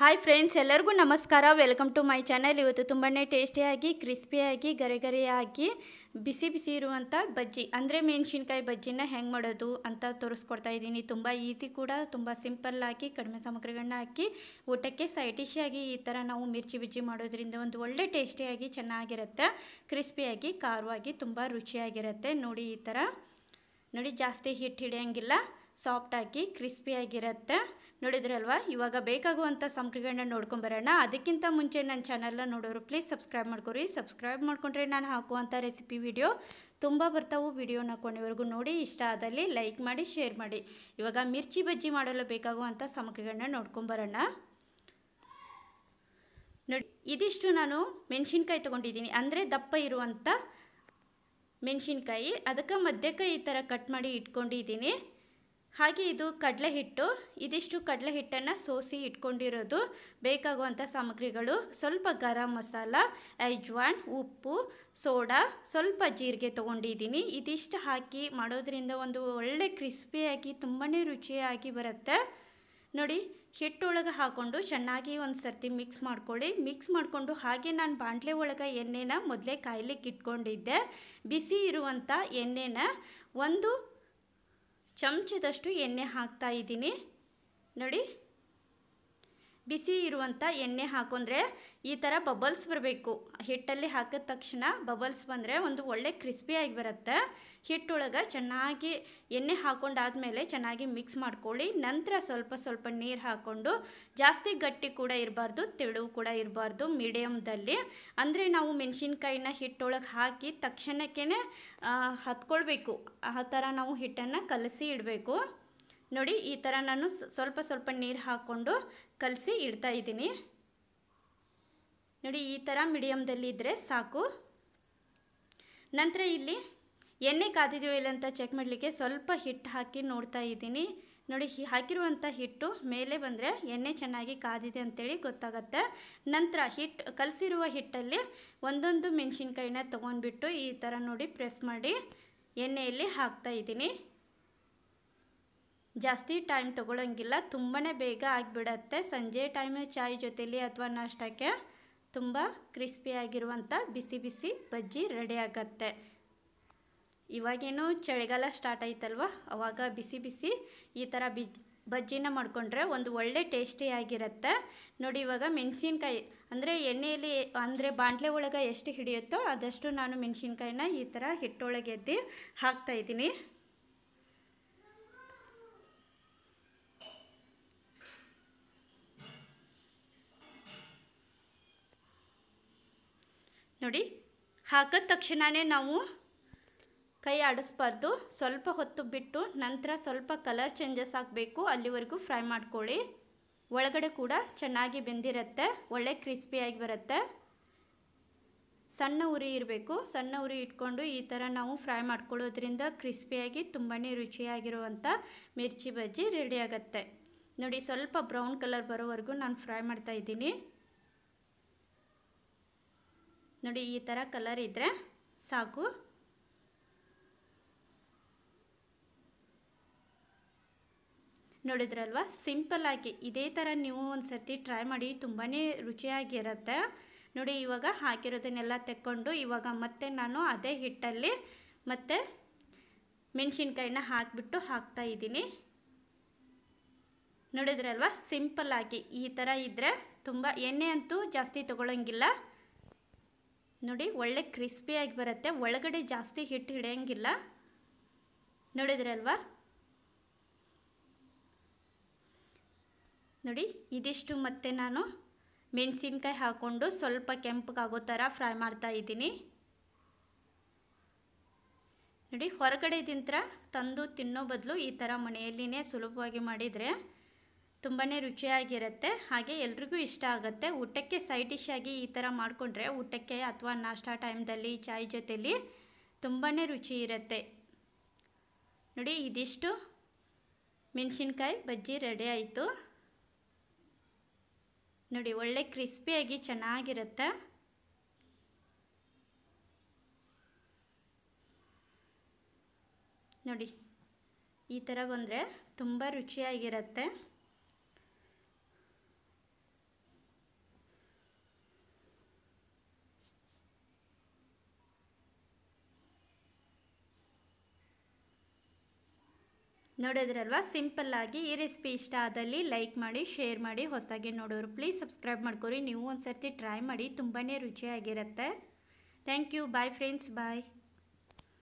hi friends ಎಲ್ಲರಿಗೂ ನಮಸ್ಕಾರ welcome to my channel ಇವತ್ತು ತುಂಬಾ ಟೇಸ್ಟಿಯಾಗಿ ಕ್ರಿಸ್ಪಿಯಾಗಿ ಗರೆಗರೆಯಾಗಿ ಬಿಸಿ ಬಿಸಿ ಇರುವಂಥ ಬಜ್ಜಿ ಅಂದರೆ ಮೆಣಸಿನ್ಕಾಯಿ ಬಜ್ಜಿನ ಹೆಂಗೆ ಮಾಡೋದು ಅಂತ ತೋರಿಸ್ಕೊಡ್ತಾ ಇದ್ದೀನಿ ತುಂಬ ಈಸಿ ಕೂಡ ತುಂಬ ಆಗಿ ಕಡಿಮೆ ಸಾಮಗ್ರಿಗಳನ್ನ ಹಾಕಿ ಊಟಕ್ಕೆ ಸೈಟಿಶಿಯಾಗಿ ಈ ಥರ ನಾವು ಮಿರ್ಚಿ ಬಿಜ್ಜಿ ಮಾಡೋದ್ರಿಂದ ಒಂದು ಒಳ್ಳೆ ಟೇಸ್ಟಿಯಾಗಿ ಚೆನ್ನಾಗಿರುತ್ತೆ ಕ್ರಿಸ್ಪಿಯಾಗಿ ಖಾರವಾಗಿ ತುಂಬ ರುಚಿಯಾಗಿರುತ್ತೆ ನೋಡಿ ಈ ಥರ ನೋಡಿ ಜಾಸ್ತಿ ಹಿಟ್ಟು ಹಿಡಿಯೋಂಗಿಲ್ಲ ಸಾಫ್ಟಾಗಿ ಕ್ರಿಸ್ಪಿಯಾಗಿರುತ್ತೆ ನೋಡಿದ್ರಲ್ವಾ ಇವಾಗ ಬೇಕಾಗುವಂಥ ಸಾಮಗ್ರಿಗಳನ್ನ ನೋಡ್ಕೊಂಬರೋಣ ಅದಕ್ಕಿಂತ ಮುಂಚೆ ನನ್ನ ಚಾನಲ್ನ ನೋಡೋರು ಪ್ಲೀಸ್ ಸಬ್ಸ್ಕ್ರೈಬ್ ಮಾಡ್ಕೊರಿ ಸಬ್ಸ್ಕ್ರೈಬ್ ಮಾಡ್ಕೊಂಡ್ರೆ ನಾನು ಹಾಕುವಂಥ ರೆಸಿಪಿ ವಿಡಿಯೋ ತುಂಬ ಬರ್ತಾವು ವಿಡಿಯೋನ ಕೊನೆವರೆಗೂ ನೋಡಿ ಇಷ್ಟ ಆದಲ್ಲಿ ಲೈಕ್ ಮಾಡಿ ಶೇರ್ ಮಾಡಿ ಇವಾಗ ಮಿರ್ಚಿ ಬಜ್ಜಿ ಮಾಡಲು ಬೇಕಾಗುವಂಥ ಸಾಮಗ್ರಿಗಳನ್ನ ನೋಡ್ಕೊಂಬರೋಣ ನೋಡಿ ಇದಿಷ್ಟು ನಾನು ಮೆಣಸಿನ್ಕಾಯಿ ತೊಗೊಂಡಿದ್ದೀನಿ ಅಂದರೆ ದಪ್ಪ ಇರುವಂಥ ಮೆಣಸಿನ್ಕಾಯಿ ಅದಕ್ಕೆ ಮಧ್ಯಕ್ಕೆ ಈ ಥರ ಕಟ್ ಮಾಡಿ ಇಟ್ಕೊಂಡಿದ್ದೀನಿ ಹಾಗೆ ಇದು ಕಡಲೆ ಹಿಟ್ಟು ಇದಿಷ್ಟು ಕಡಲೆ ಹಿಟ್ಟನ್ನು ಸೋಸಿ ಇಟ್ಕೊಂಡಿರೋದು ಬೇಕಾಗುವಂಥ ಸಾಮಗ್ರಿಗಳು ಸ್ವಲ್ಪ ಗರಂ ಮಸಾಲ ಐಜ್ವಾನ್ ಉಪ್ಪು ಸೋಡಾ ಸ್ವಲ್ಪ ಜೀರಿಗೆ ತೊಗೊಂಡಿದ್ದೀನಿ ಇದಿಷ್ಟು ಹಾಕಿ ಮಾಡೋದ್ರಿಂದ ಒಂದು ಒಳ್ಳೆ ಕ್ರಿಸ್ಪಿಯಾಗಿ ತುಂಬಾ ರುಚಿಯಾಗಿ ಬರುತ್ತೆ ನೋಡಿ ಹಿಟ್ಟೊಳಗೆ ಹಾಕ್ಕೊಂಡು ಚೆನ್ನಾಗಿ ಒಂದು ಸರ್ತಿ ಮಿಕ್ಸ್ ಮಾಡ್ಕೊಳ್ಳಿ ಮಿಕ್ಸ್ ಮಾಡಿಕೊಂಡು ಹಾಗೆ ನಾನು ಬಾಣಲೆ ಒಳಗೆ ಎಣ್ಣೆನ ಮೊದಲೇ ಕಾಯ್ಲಿಕ್ಕೆ ಇಟ್ಕೊಂಡಿದ್ದೆ ಬಿಸಿ ಇರುವಂಥ ಎಣ್ಣೆನ ಒಂದು ಚಮಚದಷ್ಟು ಎಣ್ಣೆ ಹಾಕ್ತಾ ಇದ್ದೀನಿ ನೋಡಿ ಬಿಸಿ ಇರುವಂಥ ಎಣ್ಣೆ ಹಾಕೊಂಡ್ರೆ ಈ ಥರ ಬಬಲ್ಸ್ ಬರಬೇಕು ಹಿಟ್ಟಲ್ಲಿ ಹಾಕಿದ ತಕ್ಷಣ ಬಬಲ್ಸ್ ಬಂದರೆ ಒಂದು ಒಳ್ಳೆ ಕ್ರಿಸ್ಪಿಯಾಗಿ ಬರುತ್ತೆ ಹಿಟ್ಟೊಳಗೆ ಚೆನ್ನಾಗಿ ಎಣ್ಣೆ ಹಾಕೊಂಡಾದಮೇಲೆ ಚೆನ್ನಾಗಿ ಮಿಕ್ಸ್ ಮಾಡ್ಕೊಳ್ಳಿ ನಂತರ ಸ್ವಲ್ಪ ಸ್ವಲ್ಪ ನೀರು ಹಾಕ್ಕೊಂಡು ಜಾಸ್ತಿ ಗಟ್ಟಿ ಕೂಡ ಇರಬಾರ್ದು ತೆಳು ಕೂಡ ಇರಬಾರ್ದು ಮೀಡಿಯಮ್ದಲ್ಲಿ ಅಂದರೆ ನಾವು ಮೆಣಸಿನ್ಕಾಯಿನ ಹಿಟ್ಟೊಳಗೆ ಹಾಕಿ ತಕ್ಷಣಕ್ಕೇ ಹತ್ಕೊಳ್ಬೇಕು ಆ ಥರ ನಾವು ಹಿಟ್ಟನ್ನು ಕಲಸಿ ಇಡಬೇಕು ನೋಡಿ ಈ ಥರ ನಾನು ಸ್ವಲ್ಪ ಸ್ವಲ್ಪ ನೀರು ಹಾಕ್ಕೊಂಡು ಕಲಸಿ ಇಡ್ತಾ ಇದ್ದೀನಿ ನೋಡಿ ಈ ಥರ ಮೀಡಿಯಮ್ದಲ್ಲಿ ಇದ್ದರೆ ಸಾಕು ನಂತರ ಇಲ್ಲಿ ಎಣ್ಣೆ ಕಾದಿದೆಯೋ ಇಲ್ಲ ಅಂತ ಚೆಕ್ ಮಾಡಲಿಕ್ಕೆ ಸ್ವಲ್ಪ ಹಿಟ್ಟು ಹಾಕಿ ನೋಡ್ತಾ ಇದ್ದೀನಿ ನೋಡಿ ಹಾಕಿರುವಂಥ ಹಿಟ್ಟು ಮೇಲೆ ಬಂದರೆ ಎಣ್ಣೆ ಚೆನ್ನಾಗಿ ಕಾದಿದೆ ಅಂತೇಳಿ ಗೊತ್ತಾಗತ್ತೆ ನಂತರ ಹಿಟ್ಟು ಕಲಸಿರುವ ಹಿಟ್ಟಲ್ಲಿ ಒಂದೊಂದು ಮೆಣಸಿನ್ಕಾಯಿನ ತೊಗೊಂಡ್ಬಿಟ್ಟು ಈ ಥರ ನೋಡಿ ಪ್ರೆಸ್ ಮಾಡಿ ಎಣ್ಣೆಯಲ್ಲಿ ಹಾಕ್ತಾ ಇದ್ದೀನಿ ಜಾಸ್ತಿ ಟೈಮ್ ತೊಗೊಳಂಗಿಲ್ಲ ತುಂಬಾ ಬೇಗ ಆಗಿಬಿಡತ್ತೆ ಸಂಜೆ ಟೈಮು ಚಾಯ್ ಜೊತೆಲಿ ಅಥವಾ ನಾಷ್ಟಕ್ಕೆ ತುಂಬ ಕ್ರಿಸ್ಪಿಯಾಗಿರುವಂಥ ಬಿಸಿ ಬಿಸಿ ಬಜ್ಜಿ ರೆಡಿ ಆಗತ್ತೆ ಇವಾಗೇನು ಚಳಿಗಾಲ ಸ್ಟಾರ್ಟ್ ಆಯ್ತಲ್ವ ಅವಾಗ ಬಿಸಿ ಬಿಸಿ ಈ ಥರ ಬಿಜ್ ಬಜ್ಜಿನ ಮಾಡಿಕೊಂಡ್ರೆ ಒಂದು ಒಳ್ಳೆ ಟೇಸ್ಟಿಯಾಗಿರುತ್ತೆ ನೋಡಿ ಇವಾಗ ಮೆಣಸಿನ್ಕಾಯಿ ಅಂದರೆ ಎಣ್ಣೆಯಲ್ಲಿ ಅಂದರೆ ಬಾಂಡ್ಲೆ ಒಳಗೆ ಎಷ್ಟು ಹಿಡಿಯುತ್ತೋ ಅದಷ್ಟು ನಾನು ಮೆಣಸಿನ್ಕಾಯಿನ ಈ ಥರ ಹಿಟ್ಟೊಳಗೆದ್ದು ಹಾಕ್ತಾಯಿದ್ದೀನಿ ನೋಡಿ ಹಾಕಿದ ತಕ್ಷಣವೇ ನಾವು ಕೈ ಆಡಿಸ್ಬಾರ್ದು ಸ್ವಲ್ಪ ಹೊತ್ತು ಬಿಟ್ಟು ನಂತರ ಸ್ವಲ್ಪ ಕಲರ್ ಚೇಂಜಸ್ ಆಗಬೇಕು ಅಲ್ಲಿವರೆಗೂ ಫ್ರೈ ಮಾಡ್ಕೊಳ್ಳಿ ಒಳಗಡೆ ಕೂಡ ಚೆನ್ನಾಗಿ ಬೆಂದಿರುತ್ತೆ ಒಳ್ಳೆ ಕ್ರಿಸ್ಪಿಯಾಗಿ ಬರುತ್ತೆ ಸಣ್ಣ ಉರಿ ಇರಬೇಕು ಸಣ್ಣ ಉರಿ ಇಟ್ಕೊಂಡು ಈ ಥರ ನಾವು ಫ್ರೈ ಮಾಡ್ಕೊಳ್ಳೋದ್ರಿಂದ ಕ್ರಿಸ್ಪಿಯಾಗಿ ತುಂಬಾ ರುಚಿಯಾಗಿರುವಂಥ ಮಿರ್ಚಿ ಬಜ್ಜಿ ರೆಡಿಯಾಗತ್ತೆ ನೋಡಿ ಸ್ವಲ್ಪ ಬ್ರೌನ್ ಕಲರ್ ಬರೋವರೆಗೂ ನಾನು ಫ್ರೈ ಮಾಡ್ತಾಯಿದ್ದೀನಿ ನೋಡಿ ಈ ಥರ ಕಲರ್ ಇದ್ದರೆ ಸಾಕು ನೋಡಿದ್ರಲ್ವ ಸಿಂಪಲ್ಲಾಗಿ ಇದೇ ಥರ ನೀವು ಒಂದು ಸರ್ತಿ ಟ್ರೈ ಮಾಡಿ ತುಂಬಾ ರುಚಿಯಾಗಿರುತ್ತೆ ನೋಡಿ ಇವಾಗ ಹಾಕಿರೋದನ್ನೆಲ್ಲ ತೆಕ್ಕೊಂಡು ಇವಾಗ ಮತ್ತೆ ನಾನು ಅದೇ ಹಿಟ್ಟಲ್ಲಿ ಮತ್ತೆ ಮೆಣಸಿನ್ಕಾಯಿನ ಹಾಕಿಬಿಟ್ಟು ಹಾಕ್ತಾ ಇದ್ದೀನಿ ನೋಡಿದ್ರಲ್ವ ಸಿಂಪಲ್ಲಾಗಿ ಈ ಥರ ಇದ್ದರೆ ತುಂಬ ಎಣ್ಣೆ ಅಂತೂ ಜಾಸ್ತಿ ತೊಗೊಳಂಗಿಲ್ಲ ನೋಡಿ ಒಳ್ಳೆ ಕ್ರಿಸ್ಪಿಯಾಗಿ ಬರುತ್ತೆ ಒಳಗಡೆ ಜಾಸ್ತಿ ಹಿಟ್ಟು ಹಿಡಿಯೋಂಗಿಲ್ಲ ನೋಡಿದ್ರಲ್ವಾ ನೋಡಿ ಇದಿಷ್ಟು ಮತ್ತೆ ನಾನು ಮೆಣಸಿನ್ಕಾಯಿ ಹಾಕ್ಕೊಂಡು ಸ್ವಲ್ಪ ಕೆಂಪಗಾಗೋ ಥರ ಫ್ರೈ ಮಾಡ್ತಾ ಇದ್ದೀನಿ ನೋಡಿ ಹೊರಗಡೆ ತಿಂತ್ರ ತಂದು ತಿನ್ನೋ ಬದಲು ಈ ಥರ ಮನೆಯಲ್ಲಿನೇ ಸುಲಭವಾಗಿ ಮಾಡಿದರೆ ತುಂಬಾ ರುಚಿಯಾಗಿರುತ್ತೆ ಹಾಗೆ ಎಲ್ರಿಗೂ ಇಷ್ಟ ಆಗುತ್ತೆ ಊಟಕ್ಕೆ ಸೈಡ್ ಡಿಶ್ ಆಗಿ ಈ ಥರ ಮಾಡಿಕೊಂಡ್ರೆ ಊಟಕ್ಕೆ ಅಥವಾ ನಾಷ್ಟಾ ಟೈಮ್ದಲ್ಲಿ ಚಾಯ್ ಜೊತೆಲಿ ತುಂಬಾ ರುಚಿ ಇರುತ್ತೆ ನೋಡಿ ಇದಿಷ್ಟು ಮೆಣಸಿನ್ಕಾಯಿ ಬಜ್ಜಿ ರೆಡಿ ಆಯಿತು ನೋಡಿ ಒಳ್ಳೆ ಕ್ರಿಸ್ಪಿಯಾಗಿ ಚೆನ್ನಾಗಿರುತ್ತೆ ನೋಡಿ ಈ ಥರ ಬಂದರೆ ತುಂಬ ರುಚಿಯಾಗಿರುತ್ತೆ ಸಿಂಪಲ್ ಸಿಂಪಲ್ಲಾಗಿ ಈ ರೆಸಿಪಿ ಇಷ್ಟ ಆದಲ್ಲಿ ಲೈಕ್ ಮಾಡಿ ಶೇರ್ ಮಾಡಿ ಹೊಸದಾಗಿ ನೋಡೋರು ಪ್ಲೀಸ್ ಸಬ್ಸ್ಕ್ರೈಬ್ ಮಾಡ್ಕೊರಿ ನೀವು ಒಂದು ಸರ್ತಿ ಟ್ರೈ ಮಾಡಿ ತುಂಬಾ ರುಚಿಯಾಗಿರುತ್ತೆ thank you bye friends bye